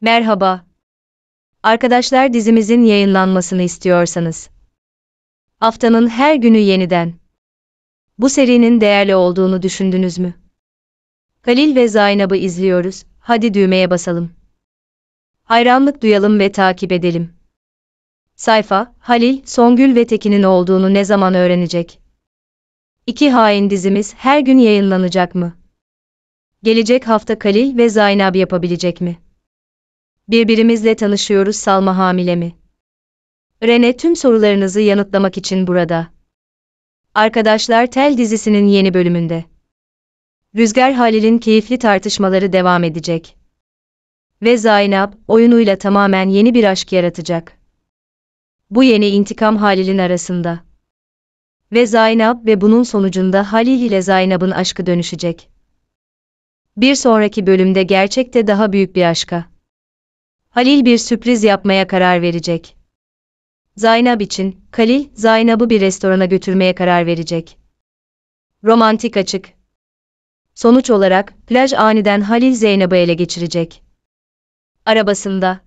Merhaba. Arkadaşlar dizimizin yayınlanmasını istiyorsanız. Haftanın her günü yeniden. Bu serinin değerli olduğunu düşündünüz mü? Halil ve Zaynab'ı izliyoruz, hadi düğmeye basalım. Hayranlık duyalım ve takip edelim. Sayfa, Halil, Songül ve Tekin'in olduğunu ne zaman öğrenecek? İki hain dizimiz her gün yayınlanacak mı? Gelecek hafta Kalil ve Zaynab yapabilecek mi? Birbirimizle tanışıyoruz Salma hamile mi? Rene tüm sorularınızı yanıtlamak için burada. Arkadaşlar Tel dizisinin yeni bölümünde. Rüzgar Halil'in keyifli tartışmaları devam edecek. Ve Zaynab, oyunuyla tamamen yeni bir aşk yaratacak. Bu yeni intikam Halil'in arasında. Ve Zaynab ve bunun sonucunda Halil ile Zaynab'ın aşkı dönüşecek. Bir sonraki bölümde gerçekte daha büyük bir aşka. Halil bir sürpriz yapmaya karar verecek. Zaynab için, Kalil, Zaynab'ı bir restorana götürmeye karar verecek. Romantik açık. Sonuç olarak, plaj aniden Halil Zeynep'i ele geçirecek. Arabasında.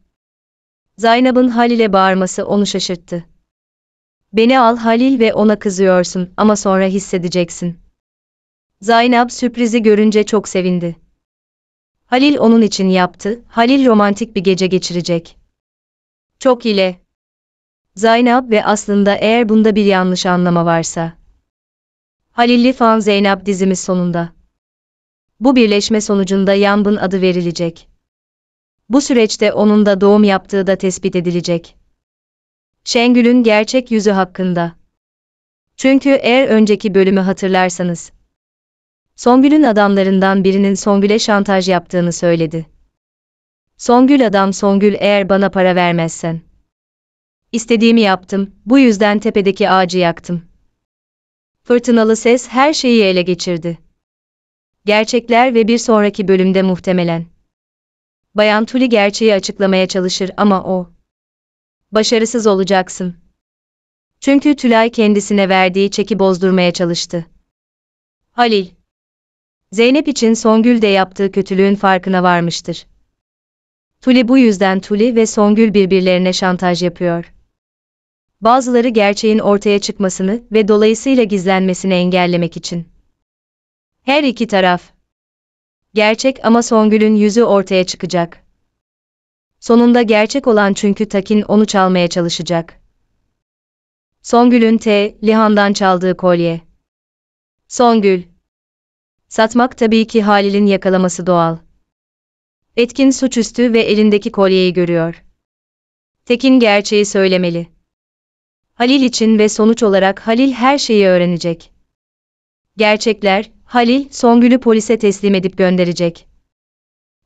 Zaynab'ın Halil'e bağırması onu şaşırttı. Beni al Halil ve ona kızıyorsun ama sonra hissedeceksin. Zaynab sürprizi görünce çok sevindi. Halil onun için yaptı, Halil romantik bir gece geçirecek. Çok ile. Zaynab ve aslında eğer bunda bir yanlış anlama varsa. Halilli Fan Zeynep dizimiz sonunda. Bu birleşme sonucunda Yambın adı verilecek. Bu süreçte onun da doğum yaptığı da tespit edilecek. Şengül'ün gerçek yüzü hakkında. Çünkü eğer önceki bölümü hatırlarsanız, Songül'ün adamlarından birinin Songül'e şantaj yaptığını söyledi. Songül adam Songül eğer bana para vermezsen. İstediğimi yaptım, bu yüzden tepedeki ağacı yaktım. Fırtınalı ses her şeyi ele geçirdi. Gerçekler ve bir sonraki bölümde muhtemelen. Bayan Tuli gerçeği açıklamaya çalışır ama o. Başarısız olacaksın. Çünkü Tülay kendisine verdiği çeki bozdurmaya çalıştı. Halil Zeynep için Songül de yaptığı kötülüğün farkına varmıştır. Tuli bu yüzden Tuli ve Songül birbirlerine şantaj yapıyor. Bazıları gerçeğin ortaya çıkmasını ve dolayısıyla gizlenmesini engellemek için. Her iki taraf. Gerçek ama Songül'ün yüzü ortaya çıkacak. Sonunda gerçek olan çünkü Takin onu çalmaya çalışacak. Songül'ün T. Lihan'dan çaldığı kolye. Songül Satmak tabii ki Halil'in yakalaması doğal. Etkin suçüstü ve elindeki kolyeyi görüyor. Tekin gerçeği söylemeli. Halil için ve sonuç olarak Halil her şeyi öğrenecek. Gerçekler, Halil, Songül'ü polise teslim edip gönderecek.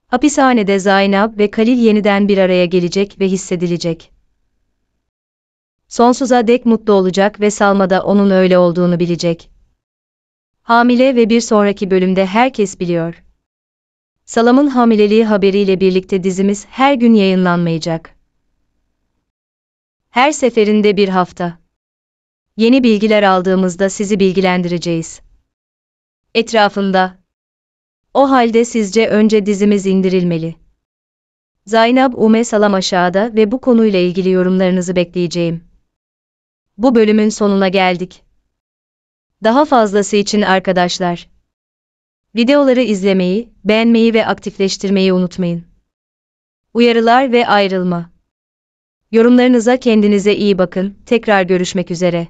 Hapishanede Zaynab ve Kalil yeniden bir araya gelecek ve hissedilecek. Sonsuza dek mutlu olacak ve Salma da onun öyle olduğunu bilecek. Hamile ve bir sonraki bölümde herkes biliyor. Salam'ın hamileliği haberiyle birlikte dizimiz her gün yayınlanmayacak. Her seferinde bir hafta. Yeni bilgiler aldığımızda sizi bilgilendireceğiz. Etrafında. O halde sizce önce dizimiz indirilmeli. Zaynab Ume Salam aşağıda ve bu konuyla ilgili yorumlarınızı bekleyeceğim. Bu bölümün sonuna geldik. Daha fazlası için arkadaşlar. Videoları izlemeyi, beğenmeyi ve aktifleştirmeyi unutmayın. Uyarılar ve ayrılma. Yorumlarınıza kendinize iyi bakın, tekrar görüşmek üzere.